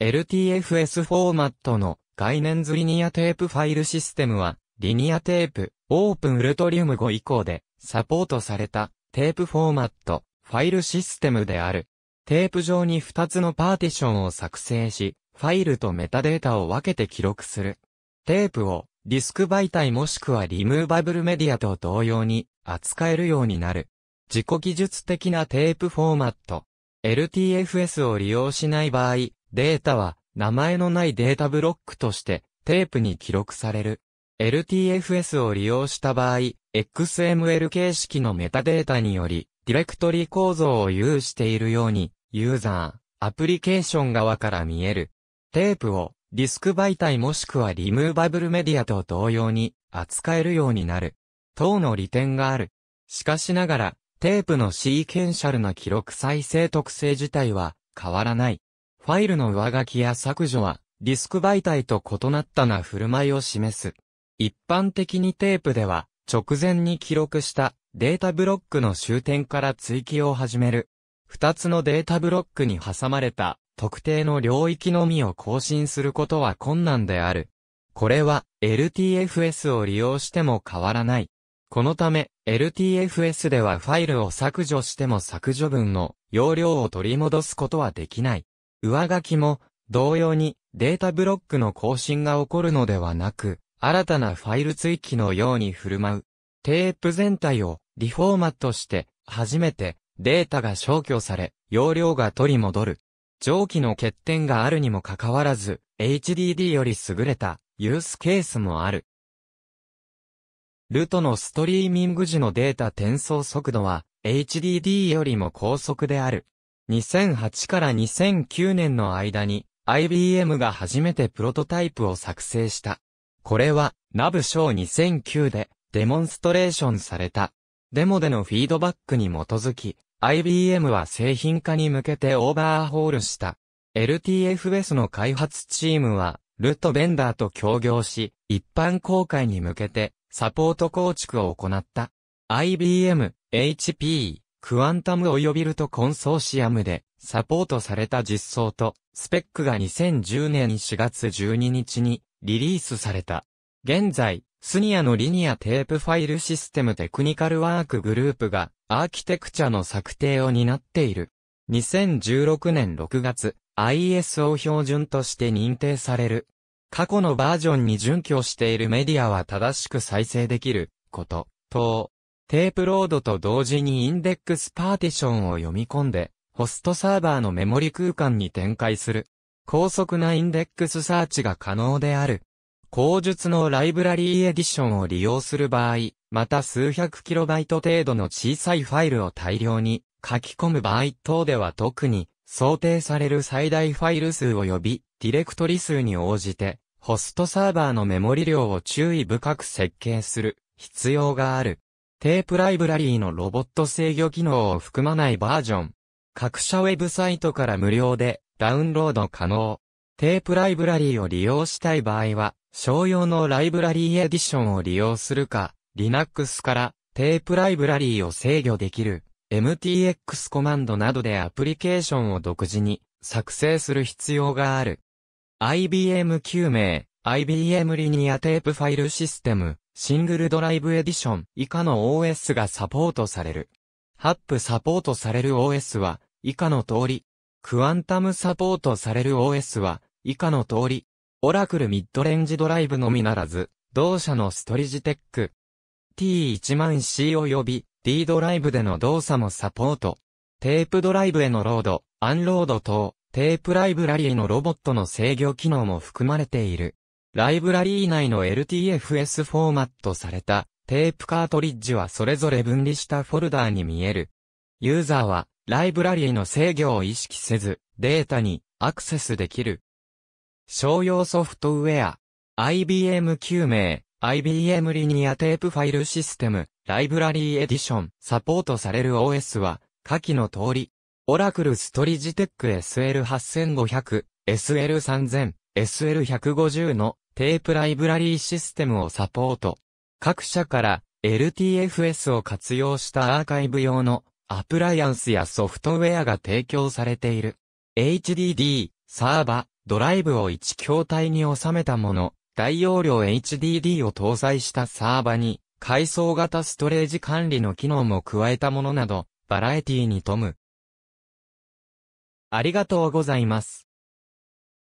LTFS フォーマットの概念図リニアテープファイルシステムは、リニアテープ、オープンウルトリウム5以降で、サポートされた、テープフォーマット、ファイルシステムである。テープ上に2つのパーティションを作成し、ファイルとメタデータを分けて記録する。テープを、ディスク媒体もしくはリムーバブルメディアと同様に、扱えるようになる。自己技術的なテープフォーマット。LTFS を利用しない場合、データは、名前のないデータブロックとして、テープに記録される。LTFS を利用した場合、XML 形式のメタデータにより、ディレクトリ構造を有しているように、ユーザー、アプリケーション側から見える。テープを、ディスク媒体もしくはリムーバブルメディアと同様に、扱えるようになる。等の利点がある。しかしながら、テープのシーケンシャルな記録再生特性自体は、変わらない。ファイルの上書きや削除は、ディスク媒体と異なったな振る舞いを示す。一般的にテープでは、直前に記録したデータブロックの終点から追記を始める。二つのデータブロックに挟まれた特定の領域のみを更新することは困難である。これは LTFS を利用しても変わらない。このため LTFS ではファイルを削除しても削除分の容量を取り戻すことはできない。上書きも、同様にデータブロックの更新が起こるのではなく、新たなファイル追記のように振る舞う。テープ全体をリフォーマットして、初めてデータが消去され、容量が取り戻る。上記の欠点があるにもかかわらず、HDD より優れたユースケースもある。ルートのストリーミング時のデータ転送速度は HDD よりも高速である。2008から2009年の間に IBM が初めてプロトタイプを作成した。これは、ナブ賞2009でデモンストレーションされた。デモでのフィードバックに基づき、IBM は製品化に向けてオーバーホールした。LTFS の開発チームは、ルットベンダーと協業し、一般公開に向けて、サポート構築を行った。IBM、HP、クアンタム及びるとコンソーシアムでサポートされた実装とスペックが2010年4月12日にリリースされた。現在、スニアのリニアテープファイルシステムテクニカルワークグループがアーキテクチャの策定を担っている。2016年6月、ISO 標準として認定される。過去のバージョンに準拠しているメディアは正しく再生できることと、テープロードと同時にインデックスパーティションを読み込んで、ホストサーバーのメモリ空間に展開する。高速なインデックスサーチが可能である。口述のライブラリーエディションを利用する場合、また数百キロバイト程度の小さいファイルを大量に書き込む場合等では特に想定される最大ファイル数及びディレクトリ数に応じてホストサーバーのメモリ量を注意深く設計する必要がある。テープライブラリーのロボット制御機能を含まないバージョン。各社ウェブサイトから無料でダウンロード可能。テープライブラリーを利用したい場合は、商用のライブラリーエディションを利用するか、Linux からテープライブラリーを制御できる MTX コマンドなどでアプリケーションを独自に作成する必要がある。IBM 9名、IBM リニアテープファイルシステム、シングルドライブエディション以下の OS がサポートされる。ハップサポートされる OS は以下の通り。クアンタムサポートされる OS は以下の通り。オラクルミッドレンジドライブのみならず、同社のストリジテック。t 1 0 0 0 c 及び D ドライブでの動作もサポート。テープドライブへのロード、アンロード等、テープライブラリーのロボットの制御機能も含まれている。ライブラリー内の LTFS フォーマットされたテープカートリッジはそれぞれ分離したフォルダーに見える。ユーザーはライブラリーの制御を意識せずデータにアクセスできる。商用ソフトウェア IBM 9名 IBM リニアテープファイルシステムライブラリーエディションサポートされる OS は下記の通りオラクルストリジテック SL8500 SL3000 SL150 のテープライブラリーシステムをサポート。各社から LTFS を活用したアーカイブ用のアプライアンスやソフトウェアが提供されている。HDD、サーバ、ドライブを一筐体に収めたもの、大容量 HDD を搭載したサーバに、階層型ストレージ管理の機能も加えたものなど、バラエティに富む。ありがとうございます。